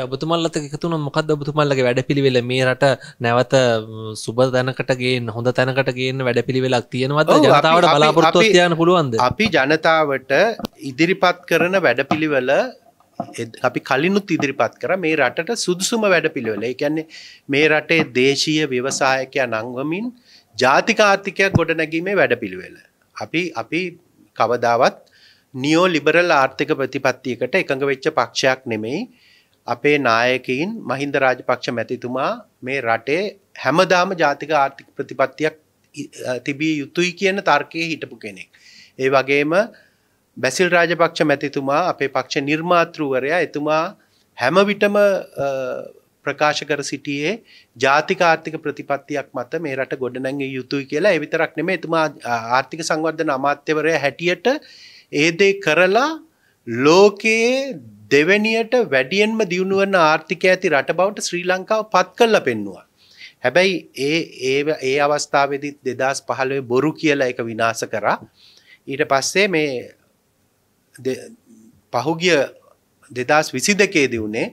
ඔබතුමල්ලත එකතුන මොකද ඔබතුමල්ලගේ වැඩ පිළිවෙල මේ රට නැවත සුබ දැනකටගේ හොඳ තැනකටගේන්න වැඩ පිළිවෙලක් තියෙනවද ජනතාවට බලාපොරොත්තු තියන පුළුවන්ද අපි ජනතාවට ඉදිරිපත් කරන වැඩ පිළිවෙල අපි කලිනුත් ඉදිරිපත් කර මේ රටට සුදුසුම වැඩ පිළිවෙල එකන්නේ මේ රටේ දේශීය ව්‍යවසායකයා නංවමින් ජාතිකාර්ථිකයක් ගොඩනැගීමේ වැඩ පිළිවෙල අපි අපි කවදාවත් නියෝ ලිබරල් ආර්ථික ප්‍රතිපත්තියකට එකඟ වෙච්ච පක්ෂයක් නෙමෙයි අපේ නායකයින් මහින්ද රාජපක්ෂ මැතිතුමා මේ රටේ හැමදාම ජාතික ආර්ථික ප්‍රතිපත්තියක් තිබිය යුතුයි කියන තර්කයේ හිටපු කෙනෙක්. ඒ වගේම බැසිල් රාජපක්ෂ මැතිතුමා අපේ පක්ෂ නිර්මාතෘවරයා එතුමා හැම විටම ප්‍රකාශ කර සිටියේ ජාතික ආර්ථික ප්‍රතිපත්තියක් මත මේ රට ගොඩනැගිය යුතුයි කියලා ඒ විතරක් නෙමෙයි එතුමා ආර්ථික සංවර්ධන අමාත්‍යවරයා හැටියට ඒ දේ කරලා ලෝකයේ දෙවැනියට වැඩියෙන්ම දියුණුවන ආර්ථික ඇති රට බවට ශ්‍රී ලංකාව පත් කල්ල පෙන්නවා. හැබැයි ඒ ඒ ඒ අවස්ථාවදිත් දෙදස් පහළවේ බොරු කියලා එක විනාස කරා. ඊට පස්සේ මේ පහුගිය දෙදස් විසි දෙකේද වුණේ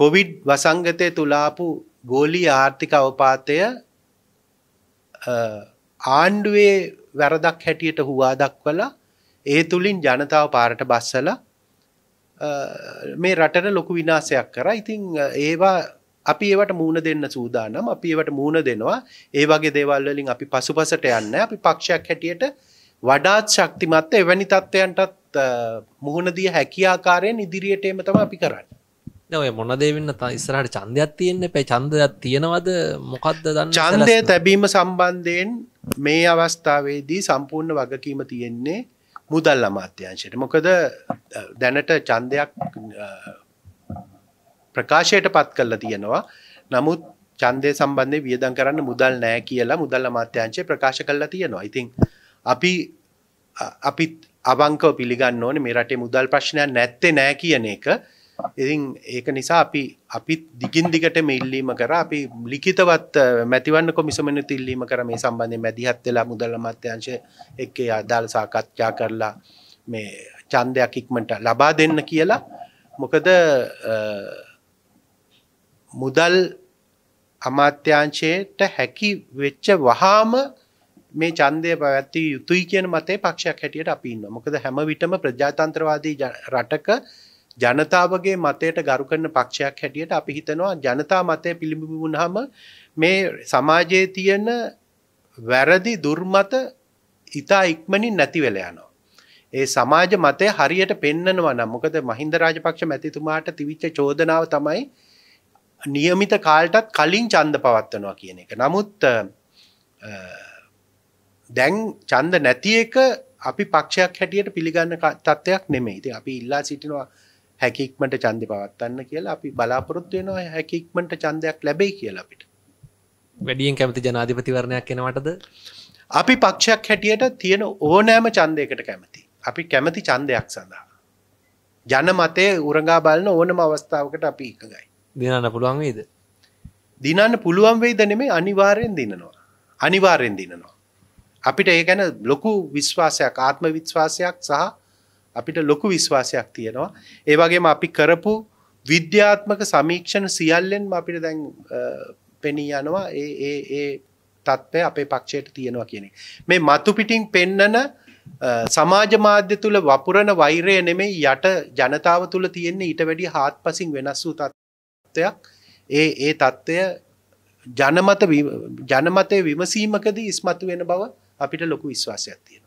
කොවිඩ් වසංගතය තුලාපු ගෝලී ආර්ථික අවපාතය ආණ්ඩුවේ වැරදක් හැටියට හුවා දක්වලා ඒ තුළින් ජනතාව පාරට බස්සලා මේ රටට ලොකු විනාසයක් කර ඉතිං ඒවා අපි ඒවට මූුණ දෙන්න සූදානම් අපි ඒවට මූුණ දෙනවා ඒ වගේ දේවල්වලින් අපි පසුපසට යන්න අපි පක්ෂයක් හැටියට වඩාත් ශක්තිමත්ත එවැනි තත්ත්වයන්ටත් මුහුණදිය හැකියාකාරයෙන් ඉදිරියට එම තම අපි කරන්න ඔය මොනදේවෙන්න ඉස්රට චන්දයක් තියෙන්න්න පැ චන්දයක් තියෙනවද මොකක්ද දන්න චන්දය තැබීම සම්බන්ධයෙන් මේ අවස්ථාවේදී සම්පූර්ණ වගකීම තියෙන්නේ මුදල් අමාත්‍යංශයට මොකද දැනට ඡන්දයක් ප්‍රකාශයට පත් කරලා තියෙනවා නමුත් ඡන්දය සම්බන්ධයෙන් වියදම් කරන්න මුදල් නැහැ කියලා මුදල් අමාත්‍යාංශය ප්‍රකාශ කරලා තියෙනවා. ඉතින් අපි අපිත් අවංකව පිළිගන්න ඕනේ මේ රටේ මුදල් ප්‍රශ්නයක් නැත්තේ නැහැ කියන එක. ඉතින් ඒක නිසා අපි අපිත් දිගින් දිගට මෙල්ලීම කර අපි ලිකිතවත් මැතිවන්න කොමිසමන තිල්ලීම කර මේ සම්බන්ධය මැදිහත් වෙලා මුදල්ල මත්‍යංශ එක්ක අදාළ සාකච්ඡා කරලා මේ චන්දයක් ඉක්මට ලබා දෙන්න කියලා මොකද මුදල් අමාත්‍යංශයට හැකි වෙච්ච වහාම මේ ඡන්දය පැවැත්විය යුතුයි කියන මතේ පක්ෂයක් හැටියට අපි ඉන්නවා. මොකද හැම විටම ප්‍රජාතන්ත්‍රවාදී රටක ජනතාවගේ මතයට ගරු කරන පක්ෂයක් හැටියට අපි හිතනවා ජනතා මතය පිළිබිඹු වුණාම මේ සමාජයේ තියෙන වැරදි දුර්මත ඉතා ඉක්මනින් නැති වෙලා යනවා. ඒ සමාජ මතය හරියට පෙන්නනවා නම් මොකද මහින්ද රාජපක්ෂ මැතිතුමාට තිවිච්ච චෝදනාව තමයි નિયમિત කාලටත් කලින් ඡන්ද පවත්වනවා කියන එක. නමුත් දැන් ඡන්ද නැති එක අපි පක්ෂයක් හැටියට පිළිගන්න තත්ත්වයක් නෙමෙයි. ඉතින් අපි ඉල්ලා සිටිනවා හැකික්මට චන්ද පවත්වන්න කියලා අපි බලාපොරොත්තු වෙනවා හැකික්මට චන්දයක් ලැබෙයි කියලා අපිට වැඩියෙන් කැමති ජනාධිපතිවරණයක් එනවටද අපි පක්ෂයක් හැටියට තියෙන ඕනෑම චන්දයකට කැමති. අපි කැමති චන්දයක් සඳහා. ජනමතය උරගා බලන ඕනම අවස්ථාවකට අපි එකගයි. දිනන්න පුළුවන් වේද. දිනන්න පුළුවන් වෙයිද නෙමේ අනිවාරයෙන් දිනනවා. අනිවාරයෙන් දිනනවා. අපිට ඒ ගැන ලොකු විශ්වාසයක් ආත්ම විශ්වාසයක් සහ අපිට ලොකු විශ්වාසයක් තියෙනවා ඒ වගේම අපි කරපු විද්‍යාත්මක සමීක්ෂණ සියල්ලෙන්ම අපිට දැන් පෙනී යනවා ඒ ඒ ඒ තත්ත්වය අපේ පක්ෂයට තියෙනවා කියන මේ මතු පිටින් පෙන්නන සමාජ මාධ්‍ය තුළ වපුරණ වෛරය නෙමේ යට ජනතාව තුළ තියෙන්නේ ඊට වැඩි හාත් පසින් වෙනස් වූ තත්ත්වයක් ඒ ඒ තත්ත්වය ජනමත ජනමතය විමසීමකද ඉස්මතු වෙන බව අපිට ලොකු විශ්වාසයක් තියෙන